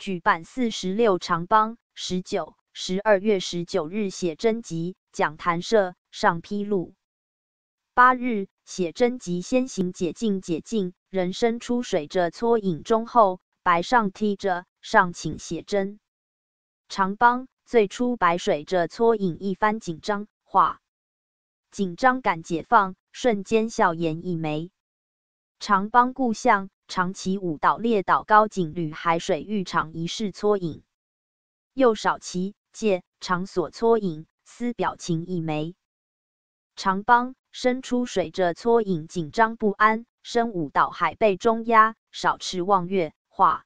举办四十六长帮，十九十二月十九日写真集讲谈社上披露。八日写真集先行解禁，解禁人生出水着撮影中后，白上踢着上请写真长帮最初白水着撮影一番紧张画紧张感解放，瞬间笑颜一枚。长帮故乡。长崎五岛列岛高景旅海水浴场仪式搓影，右少鳍借场所搓影，思表情一枚。长浜伸出水着搓影，紧张不安，深舞岛海被中压，少赤望月画。